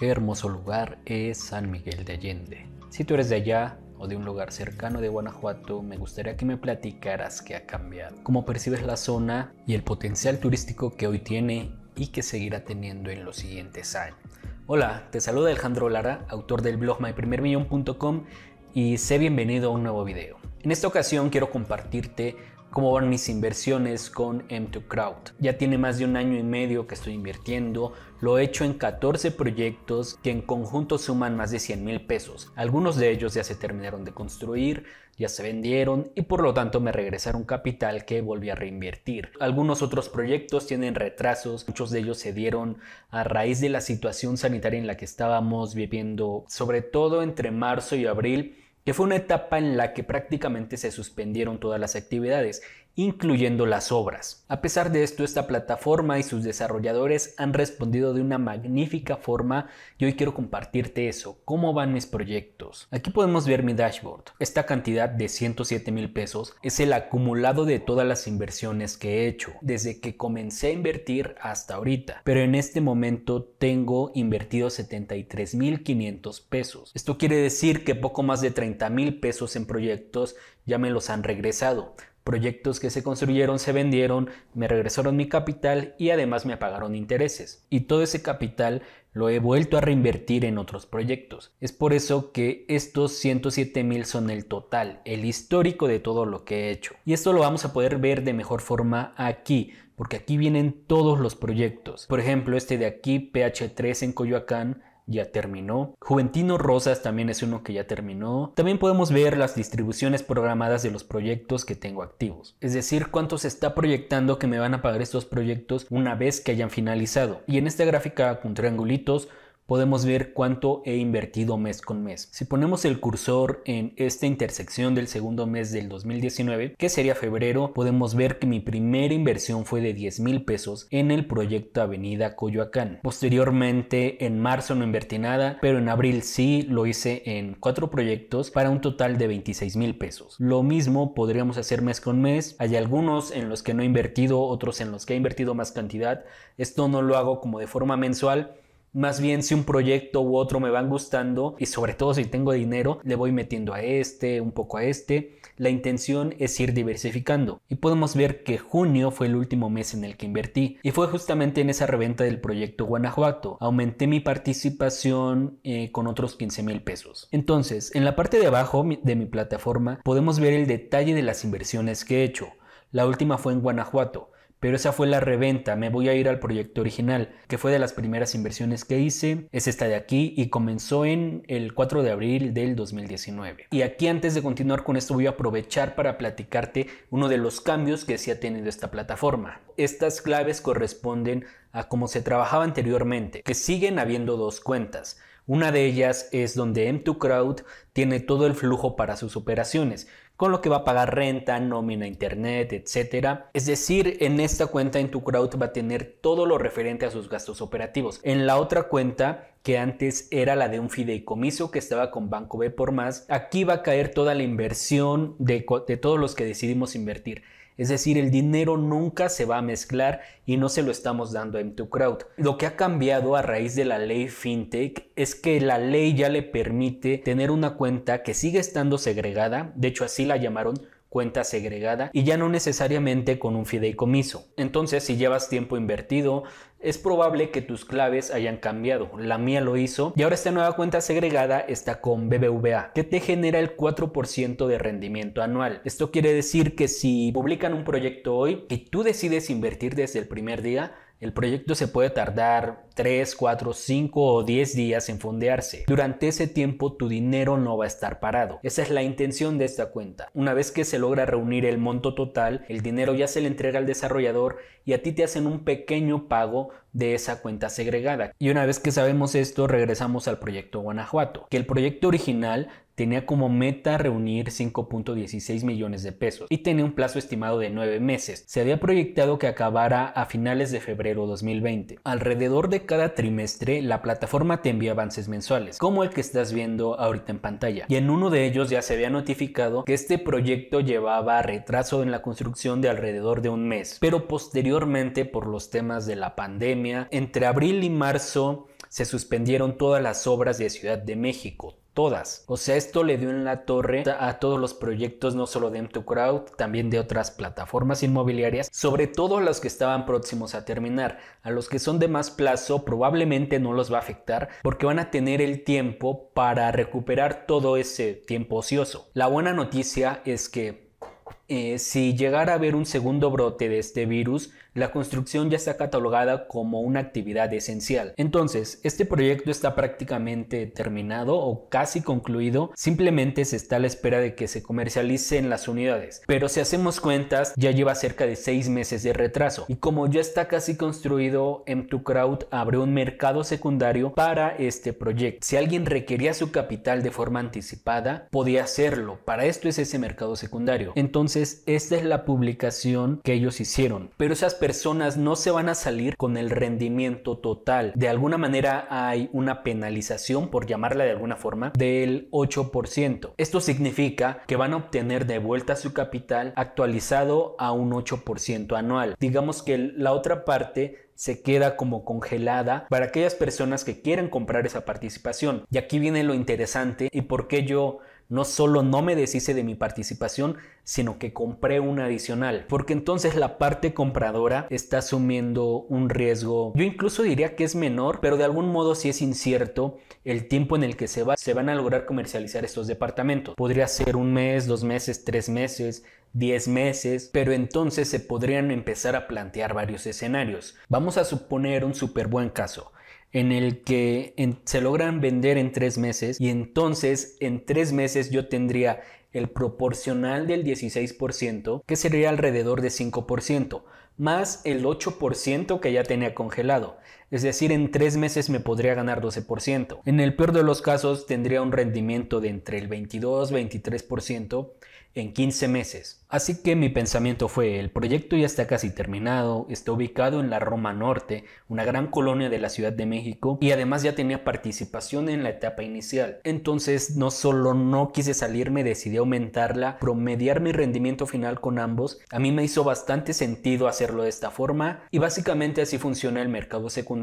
Qué hermoso lugar es San Miguel de Allende. Si tú eres de allá o de un lugar cercano de Guanajuato, me gustaría que me platicaras qué ha cambiado, cómo percibes la zona y el potencial turístico que hoy tiene y que seguirá teniendo en los siguientes años. Hola, te saluda Alejandro Lara, autor del blog myprimermillón.com y sé bienvenido a un nuevo video. En esta ocasión quiero compartirte cómo van mis inversiones con M2Crowd. Ya tiene más de un año y medio que estoy invirtiendo, lo he hecho en 14 proyectos que en conjunto suman más de 100 mil pesos. Algunos de ellos ya se terminaron de construir, ya se vendieron y por lo tanto me regresaron capital que volví a reinvertir. Algunos otros proyectos tienen retrasos, muchos de ellos se dieron a raíz de la situación sanitaria en la que estábamos viviendo, sobre todo entre marzo y abril que fue una etapa en la que prácticamente se suspendieron todas las actividades incluyendo las obras. A pesar de esto, esta plataforma y sus desarrolladores han respondido de una magnífica forma y hoy quiero compartirte eso, cómo van mis proyectos. Aquí podemos ver mi dashboard. Esta cantidad de 107 mil pesos es el acumulado de todas las inversiones que he hecho, desde que comencé a invertir hasta ahorita, pero en este momento tengo invertido 73 mil 500 pesos. Esto quiere decir que poco más de 30 mil pesos en proyectos ya me los han regresado, Proyectos que se construyeron se vendieron, me regresaron mi capital y además me pagaron intereses. Y todo ese capital lo he vuelto a reinvertir en otros proyectos. Es por eso que estos 107 mil son el total, el histórico de todo lo que he hecho. Y esto lo vamos a poder ver de mejor forma aquí, porque aquí vienen todos los proyectos. Por ejemplo, este de aquí, PH3 en Coyoacán, ya terminó. Juventino Rosas también es uno que ya terminó. También podemos ver las distribuciones programadas de los proyectos que tengo activos. Es decir, cuánto se está proyectando que me van a pagar estos proyectos una vez que hayan finalizado. Y en esta gráfica con triangulitos podemos ver cuánto he invertido mes con mes. Si ponemos el cursor en esta intersección del segundo mes del 2019, que sería febrero, podemos ver que mi primera inversión fue de 10 mil pesos en el proyecto Avenida Coyoacán. Posteriormente, en marzo no invertí nada, pero en abril sí lo hice en cuatro proyectos para un total de 26 mil pesos. Lo mismo podríamos hacer mes con mes. Hay algunos en los que no he invertido, otros en los que he invertido más cantidad. Esto no lo hago como de forma mensual, más bien si un proyecto u otro me van gustando y sobre todo si tengo dinero, le voy metiendo a este, un poco a este. La intención es ir diversificando. Y podemos ver que junio fue el último mes en el que invertí y fue justamente en esa reventa del proyecto Guanajuato. Aumenté mi participación eh, con otros 15 mil pesos. Entonces, en la parte de abajo de mi plataforma podemos ver el detalle de las inversiones que he hecho. La última fue en Guanajuato pero esa fue la reventa, me voy a ir al proyecto original, que fue de las primeras inversiones que hice, es esta de aquí y comenzó en el 4 de abril del 2019. Y aquí antes de continuar con esto voy a aprovechar para platicarte uno de los cambios que se ha tenido esta plataforma. Estas claves corresponden a cómo se trabajaba anteriormente, que siguen habiendo dos cuentas. Una de ellas es donde M2Crowd tiene todo el flujo para sus operaciones, con lo que va a pagar renta, nómina, internet, etc. Es decir, en esta cuenta en tu crowd va a tener todo lo referente a sus gastos operativos. En la otra cuenta que antes era la de un fideicomiso que estaba con Banco B por más, aquí va a caer toda la inversión de, de todos los que decidimos invertir. Es decir, el dinero nunca se va a mezclar y no se lo estamos dando a M2Crowd. Lo que ha cambiado a raíz de la ley FinTech es que la ley ya le permite tener una cuenta que sigue estando segregada, de hecho así la llamaron, cuenta segregada y ya no necesariamente con un fideicomiso. Entonces, si llevas tiempo invertido, es probable que tus claves hayan cambiado. La mía lo hizo y ahora esta nueva cuenta segregada está con BBVA, que te genera el 4% de rendimiento anual. Esto quiere decir que si publican un proyecto hoy y tú decides invertir desde el primer día, el proyecto se puede tardar 3, 4, 5 o 10 días en fondearse. Durante ese tiempo tu dinero no va a estar parado. Esa es la intención de esta cuenta. Una vez que se logra reunir el monto total, el dinero ya se le entrega al desarrollador y a ti te hacen un pequeño pago de esa cuenta segregada. Y una vez que sabemos esto, regresamos al proyecto Guanajuato, que el proyecto original tenía como meta reunir 5.16 millones de pesos y tenía un plazo estimado de 9 meses. Se había proyectado que acabara a finales de febrero 2020. Alrededor de cada trimestre la plataforma te envía avances mensuales, como el que estás viendo ahorita en pantalla. Y en uno de ellos ya se había notificado que este proyecto llevaba retraso en la construcción de alrededor de un mes, pero posteriormente por los temas de la pandemia, entre abril y marzo se suspendieron todas las obras de Ciudad de México, todas. O sea, esto le dio en la torre a todos los proyectos, no solo de M2Crowd, también de otras plataformas inmobiliarias, sobre todo a los que estaban próximos a terminar. A los que son de más plazo probablemente no los va a afectar porque van a tener el tiempo para recuperar todo ese tiempo ocioso. La buena noticia es que eh, si llegara a haber un segundo brote de este virus, la construcción ya está catalogada como una actividad esencial. Entonces, este proyecto está prácticamente terminado o casi concluido, simplemente se está a la espera de que se comercialicen las unidades. Pero si hacemos cuentas, ya lleva cerca de 6 meses de retraso. Y como ya está casi construido, M2Crowd abrió un mercado secundario para este proyecto. Si alguien requería su capital de forma anticipada, podía hacerlo. Para esto es ese mercado secundario. Entonces, esta es la publicación que ellos hicieron. Pero esas personas no se van a salir con el rendimiento total. De alguna manera hay una penalización, por llamarla de alguna forma, del 8%. Esto significa que van a obtener de vuelta su capital actualizado a un 8% anual. Digamos que la otra parte se queda como congelada para aquellas personas que quieran comprar esa participación. Y aquí viene lo interesante y por qué yo no solo no me deshice de mi participación, sino que compré una adicional, porque entonces la parte compradora está asumiendo un riesgo. Yo incluso diría que es menor, pero de algún modo sí es incierto el tiempo en el que se, se van a lograr comercializar estos departamentos. Podría ser un mes, dos meses, tres meses, diez meses, pero entonces se podrían empezar a plantear varios escenarios. Vamos a suponer un súper buen caso en el que se logran vender en tres meses y entonces en tres meses yo tendría el proporcional del 16%, que sería alrededor de 5%, más el 8% que ya tenía congelado es decir, en tres meses me podría ganar 12%. En el peor de los casos tendría un rendimiento de entre el 22 23% en 15 meses. Así que mi pensamiento fue, el proyecto ya está casi terminado, está ubicado en la Roma Norte, una gran colonia de la Ciudad de México, y además ya tenía participación en la etapa inicial. Entonces no solo no quise salirme, decidí aumentarla, promediar mi rendimiento final con ambos. A mí me hizo bastante sentido hacerlo de esta forma, y básicamente así funciona el mercado secundario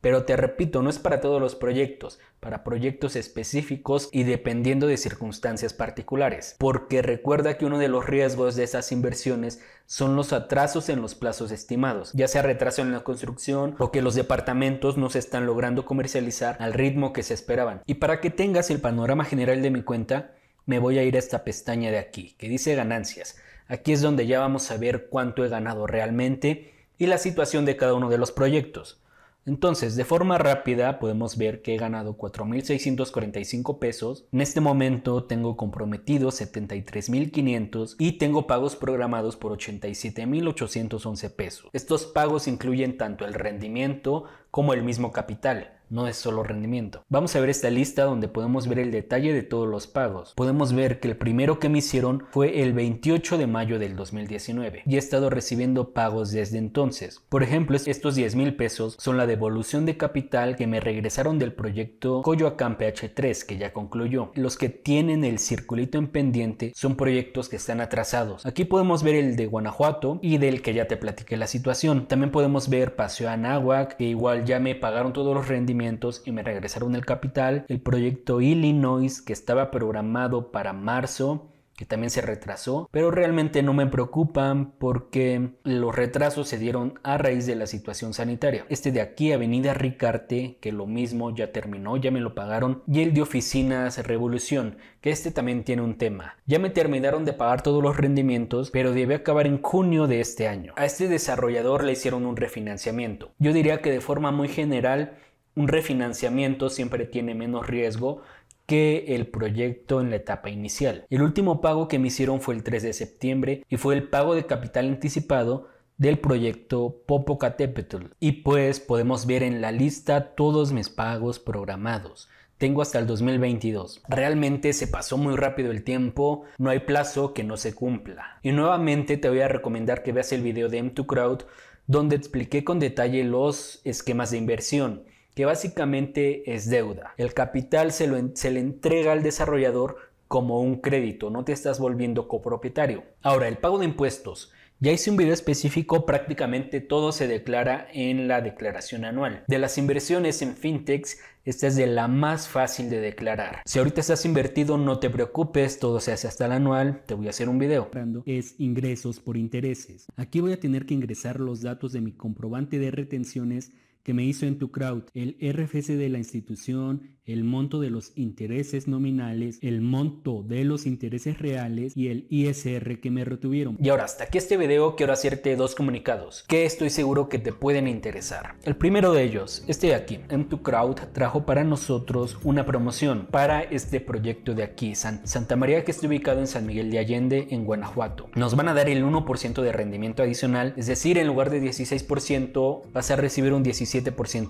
pero te repito, no es para todos los proyectos, para proyectos específicos y dependiendo de circunstancias particulares, porque recuerda que uno de los riesgos de esas inversiones son los atrasos en los plazos estimados, ya sea retraso en la construcción o que los departamentos no se están logrando comercializar al ritmo que se esperaban. Y para que tengas el panorama general de mi cuenta, me voy a ir a esta pestaña de aquí, que dice ganancias. Aquí es donde ya vamos a ver cuánto he ganado realmente y la situación de cada uno de los proyectos. Entonces, de forma rápida podemos ver que he ganado 4.645 pesos. En este momento tengo comprometido 73.500 y tengo pagos programados por 87.811 pesos. Estos pagos incluyen tanto el rendimiento como el mismo capital no es solo rendimiento. Vamos a ver esta lista donde podemos ver el detalle de todos los pagos. Podemos ver que el primero que me hicieron fue el 28 de mayo del 2019 y he estado recibiendo pagos desde entonces. Por ejemplo, estos 10 mil pesos son la devolución de capital que me regresaron del proyecto Coyoacán PH3 que ya concluyó. Los que tienen el circulito en pendiente son proyectos que están atrasados. Aquí podemos ver el de Guanajuato y del que ya te platiqué la situación. También podemos ver Paseo Anáhuac que igual ya me pagaron todos los rendimientos y me regresaron el capital. El proyecto Illinois, que estaba programado para marzo, que también se retrasó, pero realmente no me preocupan porque los retrasos se dieron a raíz de la situación sanitaria. Este de aquí, Avenida Ricarte, que lo mismo ya terminó, ya me lo pagaron, y el de Oficinas Revolución, que este también tiene un tema. Ya me terminaron de pagar todos los rendimientos, pero debe acabar en junio de este año. A este desarrollador le hicieron un refinanciamiento. Yo diría que de forma muy general, un refinanciamiento siempre tiene menos riesgo que el proyecto en la etapa inicial. El último pago que me hicieron fue el 3 de septiembre y fue el pago de capital anticipado del proyecto Popocatépetl. Y pues podemos ver en la lista todos mis pagos programados. Tengo hasta el 2022. Realmente se pasó muy rápido el tiempo, no hay plazo que no se cumpla. Y nuevamente te voy a recomendar que veas el video de M2Crowd donde expliqué con detalle los esquemas de inversión que básicamente es deuda. El capital se, lo le entrega al desarrollador como un crédito, no te estás volviendo copropietario. Ahora, el pago de impuestos. Ya hice un video específico, prácticamente todo se declara en la declaración anual. De las inversiones en fintechs, esta es de la más fácil de declarar. Si ahorita estás invertido, no te preocupes, todo se hace hasta el anual, te voy a hacer un video. Es ingresos por intereses. Aquí voy a tener que ingresar los datos de mi comprobante de retenciones que me hizo en tu crowd, el RFC de la institución, el monto de los intereses nominales, el monto de los intereses reales y el ISR que me retuvieron. Y ahora hasta aquí este video quiero hacerte dos comunicados que estoy seguro que te pueden interesar. El primero de ellos, este de aquí, en tu crowd trajo para nosotros una promoción para este proyecto de aquí, San Santa María que está ubicado en San Miguel de Allende, en Guanajuato. Nos van a dar el 1% de rendimiento adicional, es decir, en lugar de 16% vas a recibir un 17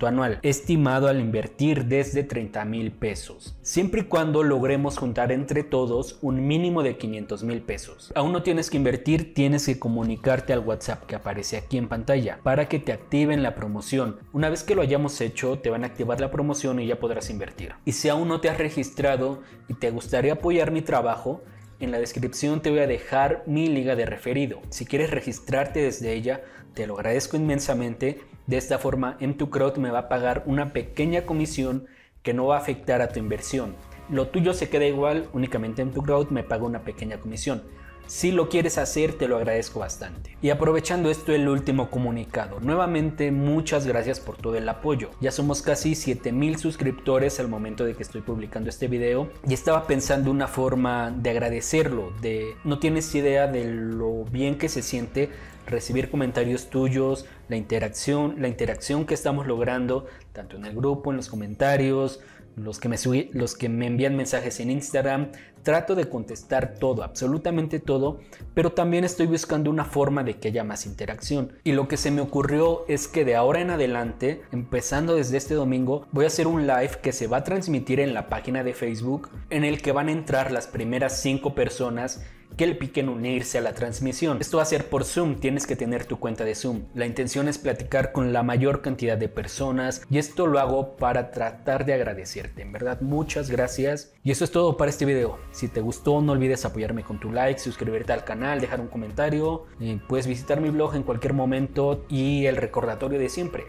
anual, estimado al invertir desde 30 mil pesos, siempre y cuando logremos juntar entre todos un mínimo de 500 mil pesos. Aún no tienes que invertir, tienes que comunicarte al WhatsApp que aparece aquí en pantalla para que te activen la promoción. Una vez que lo hayamos hecho, te van a activar la promoción y ya podrás invertir. Y si aún no te has registrado y te gustaría apoyar mi trabajo, en la descripción te voy a dejar mi liga de referido. Si quieres registrarte desde ella, te lo agradezco inmensamente. De esta forma, M2Crowd me va a pagar una pequeña comisión que no va a afectar a tu inversión. Lo tuyo se queda igual, únicamente M2Crowd me paga una pequeña comisión. Si lo quieres hacer, te lo agradezco bastante. Y aprovechando esto, el último comunicado. Nuevamente, muchas gracias por todo el apoyo. Ya somos casi mil suscriptores al momento de que estoy publicando este video. Y estaba pensando una forma de agradecerlo, de no tienes idea de lo bien que se siente recibir comentarios tuyos, la interacción, la interacción que estamos logrando, tanto en el grupo, en los comentarios, los que, me los que me envían mensajes en Instagram. Trato de contestar todo, absolutamente todo, pero también estoy buscando una forma de que haya más interacción. Y lo que se me ocurrió es que de ahora en adelante, empezando desde este domingo, voy a hacer un live que se va a transmitir en la página de Facebook, en el que van a entrar las primeras cinco personas que le piquen unirse a la transmisión. Esto va a ser por Zoom, tienes que tener tu cuenta de Zoom. La intención es platicar con la mayor cantidad de personas y esto lo hago para tratar de agradecerte. En verdad, muchas gracias. Y eso es todo para este video. Si te gustó, no olvides apoyarme con tu like, suscribirte al canal, dejar un comentario. puedes visitar mi blog en cualquier momento y el recordatorio de siempre.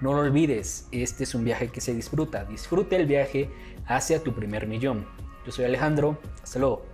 No lo olvides, este es un viaje que se disfruta. Disfruta el viaje hacia tu primer millón. Yo soy Alejandro, hasta luego.